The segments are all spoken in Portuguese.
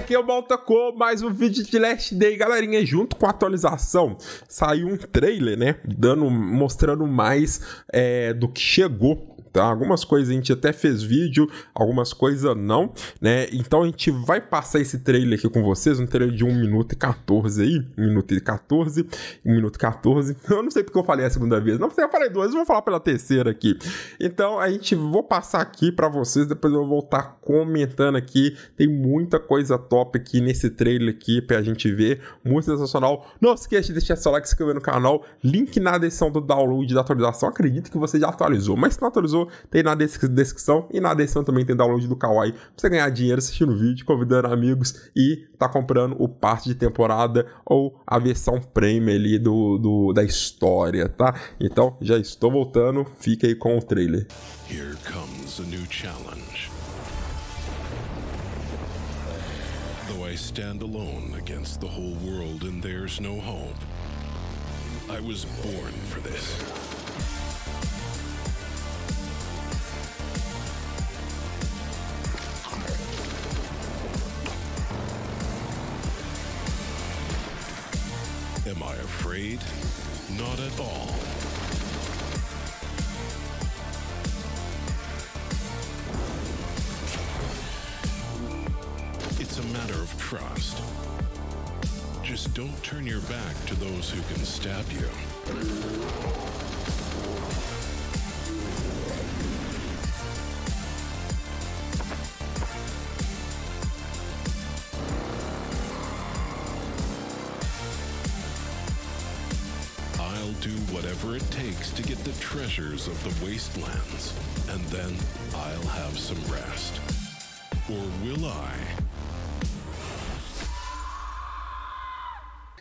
aqui é o Maltacô, mais um vídeo de Last Day, galerinha, junto com a atualização, saiu um trailer, né, dando, mostrando mais é, do que chegou tá? Algumas coisas a gente até fez vídeo, algumas coisas não, né? Então a gente vai passar esse trailer aqui com vocês, um trailer de 1 minuto e 14 aí, 1 minuto e 14, 1 minuto e 14. Eu não sei porque eu falei a segunda vez, não sei, eu falei duas, eu vou falar pela terceira aqui. Então a gente vou passar aqui para vocês, depois eu vou voltar comentando aqui. Tem muita coisa top aqui nesse trailer aqui pra gente ver, muito sensacional. Não esqueça de deixar seu like, se inscrever no canal, link na descrição do download da atualização. Acredito que você já atualizou, mas se não atualizou usou, tem na descrição e na descrição também tem download do Kawaii pra você ganhar dinheiro assistindo o vídeo, convidando amigos e tá comprando o passe de temporada ou a versão premium ali do, do, da história, tá? Então já estou voltando, fica aí com o trailer. Here comes a new challenge. Though I stand alone against the whole world and there's no hope, I was born for this. afraid? Not at all. It's a matter of trust. Just don't turn your back to those who can stab you. whatever it takes to get the treasures of the wastelands, and then I'll have some rest. Or will I?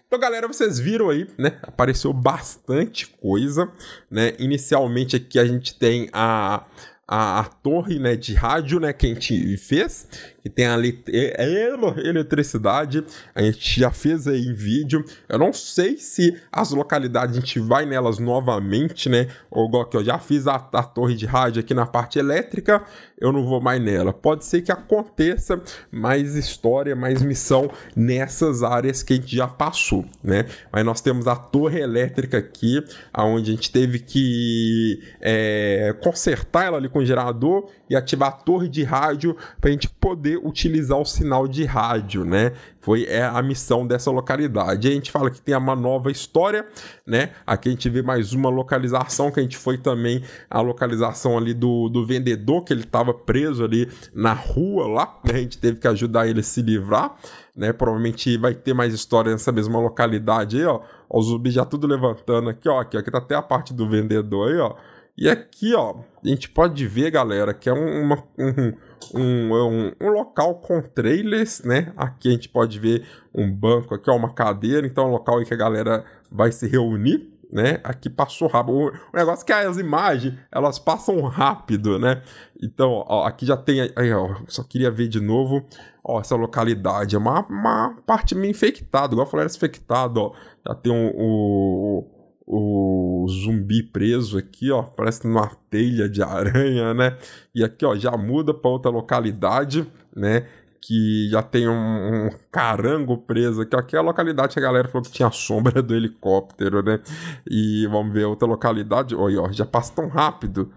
Então, galera, vocês viram aí, né? Apareceu bastante coisa, né? Inicialmente aqui a gente tem a a, a, torre né, de rádio né, que a gente fez, que tem a é eletricidade, a gente já fez aí em vídeo. Eu não sei se as localidades a gente vai nelas novamente, né? Ou igual aqui, eu já fiz a, a, torre de rádio aqui na parte elétrica, eu não vou mais nela. Pode ser que aconteça mais história, mais missão nessas áreas que a gente já passou, né? Mas nós temos a torre elétrica aqui, aonde a gente teve que é, consertar ela ali com com o gerador e ativar a torre de rádio para a gente poder utilizar o sinal de rádio, né? Foi é, a missão dessa localidade. a gente fala que tem uma nova história, né? Aqui a gente vê mais uma localização que a gente foi também a localização ali do, do vendedor que ele estava preso ali na rua lá, né? A gente teve que ajudar ele a se livrar, né? Provavelmente vai ter mais história nessa mesma localidade aí, ó. O os já tudo levantando aqui, ó. Aqui, aqui tá até a parte do vendedor aí, ó. E aqui, ó, a gente pode ver, galera, que é uma, um, um, um, um, local com trailers, né? Aqui a gente pode ver um banco, aqui ó, uma cadeira, então é um local em que a galera vai se reunir, né? Aqui passou rápido. O negócio é que as imagens, elas passam rápido, né? Então, ó, aqui já tem, aí, ó, só queria ver de novo, ó, essa localidade, é uma, uma parte meio infectada, igual eu infectado, ó. Já tem um, um o zumbi preso aqui, ó, parece numa telha de aranha, né? E aqui, ó, já muda para outra localidade, né? que já tem um, um, carango preso aqui. Aqui é a localidade que a galera falou que tinha a sombra do helicóptero, né? E vamos ver outra localidade. Olha, ó, já passa tão rápido.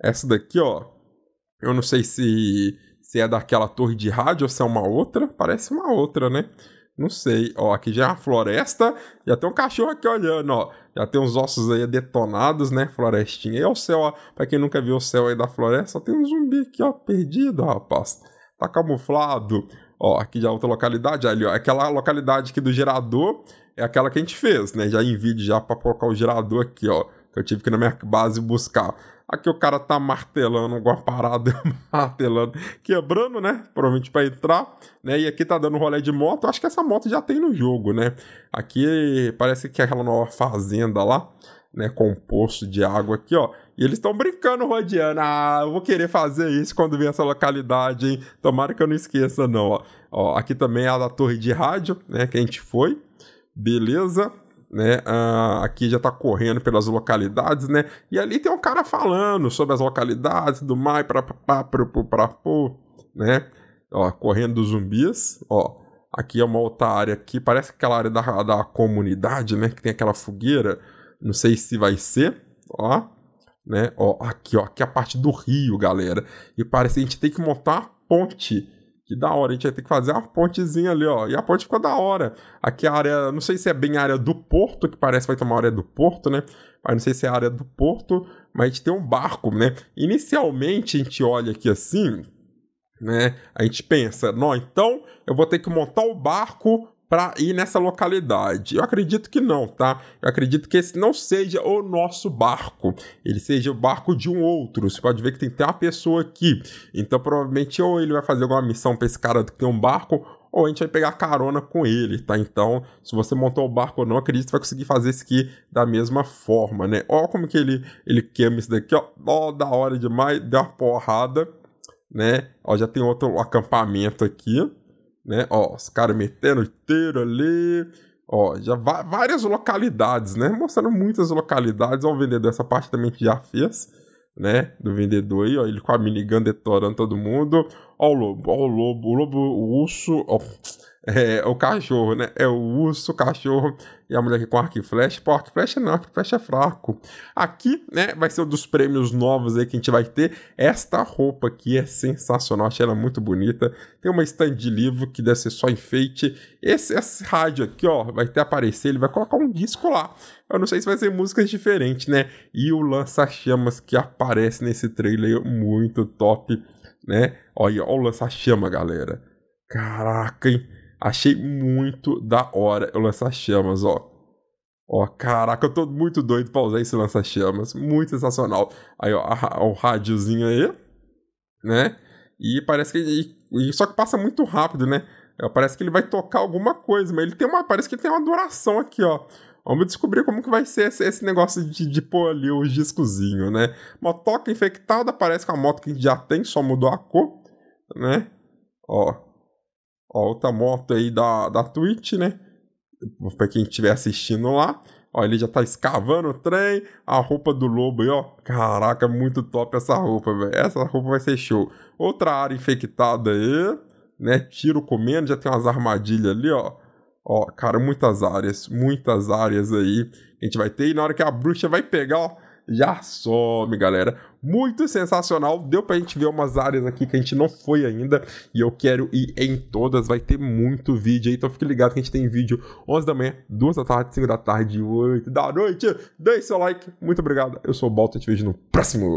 Essa daqui, ó. Eu não sei se, se é daquela torre de rádio ou se é uma outra. Parece uma outra, né? Não sei. Ó, aqui já é uma floresta. Já tem um cachorro aqui olhando, ó. Já tem uns ossos aí detonados, né? Florestinha. E o céu, ó. Pra quem nunca viu o céu aí da floresta, só tem um zumbi aqui, ó, perdido, rapaz. Tá camuflado. Ó, aqui já é outra localidade. Ali, ó. Aquela localidade aqui do gerador é aquela que a gente fez, né? Já em vídeo, já pra colocar o gerador aqui, ó. Que eu tive que ir na minha base buscar. Aqui o cara tá martelando alguma parada, martelando, quebrando, né? Provavelmente para entrar, né? E aqui tá dando rolê de moto. Acho que essa moto já tem no jogo, né? Aqui parece que é aquela nova fazenda lá, né? Com um poço de água aqui, ó. E eles estão brincando, rodeando. Ah, eu vou querer fazer isso quando vir essa localidade, hein? Tomara que eu não esqueça, não, ó. ó aqui também é a da torre de rádio, né? Que a gente foi. Beleza né? aqui já tá correndo pelas localidades, né? E ali tem um cara falando sobre as localidades do Mai, para pá, para né? Ó, correndo dos zumbis, ó. Aqui é uma outra área aqui, parece aquela área da, da comunidade, né? Que tem aquela fogueira, não sei se vai ser, ó. Né? Ó, aqui, ó, aqui é a parte do rio, galera. E parece que a gente tem que montar uma ponte que da hora, a gente vai ter que fazer uma pontezinha ali, ó. E a ponte ficou da hora. Aqui a área, não sei se é bem a área do porto, que parece que vai tomar a área do porto, né? Mas não sei se é a área do porto, mas a gente tem um barco, né? Inicialmente a gente olha aqui assim, né? A gente pensa, não, então eu vou ter que montar o barco para ir nessa localidade? Eu acredito que não, tá? Eu acredito que esse não seja o nosso barco, ele seja o barco de um outro. Você pode ver que tem até uma pessoa aqui. Então, provavelmente, ou ele vai fazer alguma missão para esse cara que tem um barco, ou a gente vai pegar carona com ele, tá? Então, se você montou o barco ou não, acredito que vai conseguir fazer isso aqui da mesma forma, né? Ó como que ele, ele queima isso daqui, ó. Ó, da hora demais, deu uma porrada, né? Ó, já tem outro acampamento aqui né? Ó, os caras metendo inteiro ali. Ó, já várias localidades, né? Mostrando muitas localidades. Ó, o vendedor, essa parte também que já fez, né? Do vendedor aí, ó, ele com a minigun detorando todo mundo. Ó, o lobo, ó, o lobo, o lobo, o urso, ó. É, é, o cachorro, né? É o urso, o cachorro e a mulher aqui com arco e flecha. Pô, arco e flecha não, arco e flecha é fraco. Aqui, né, vai ser um dos prêmios novos aí que a gente vai ter. Esta roupa aqui é sensacional, achei ela muito bonita. Tem uma stand de livro que deve ser só enfeite. Esse, esse rádio aqui, ó, vai até aparecer, ele vai colocar um disco lá. Eu não sei se vai ser músicas diferentes, né? E o lança-chamas que aparece nesse trailer, muito top, né? Olha, olha o lança-chama, galera. Caraca, hein? Achei muito da hora eu lançar chamas ó. Ó, caraca, eu tô muito doido pra usar esse lança-chamas. Muito sensacional. Aí, ó, o rádiozinho aí, né? E parece que. E, e, só que passa muito rápido, né? É, parece que ele vai tocar alguma coisa, mas ele tem uma. Parece que tem uma duração aqui, ó. Vamos descobrir como que vai ser esse, esse negócio de, de pôr ali os discozinho, né? Motoca infectada, parece que é a moto que a gente já tem, só mudou a cor, né? Ó, Ó, outra moto aí da, da Twitch, né? Pra quem estiver assistindo lá. Ó, ele já tá escavando o trem. A roupa do lobo aí, ó. Caraca, muito top essa roupa, velho. Essa roupa vai ser show. Outra área infectada aí, né? Tiro comendo, já tem umas armadilhas ali, ó. Ó, cara, muitas áreas, muitas áreas aí. A gente vai ter. E na hora que a bruxa vai pegar, ó já some, galera. Muito sensacional. Deu pra gente ver umas áreas aqui que a gente não foi ainda. E eu quero ir em todas. Vai ter muito vídeo aí. Então fique ligado que a gente tem vídeo 11 da manhã, 2 da tarde, 5 da tarde, 8 da noite. Deixe seu like. Muito obrigado. Eu sou o e Te vejo no próximo.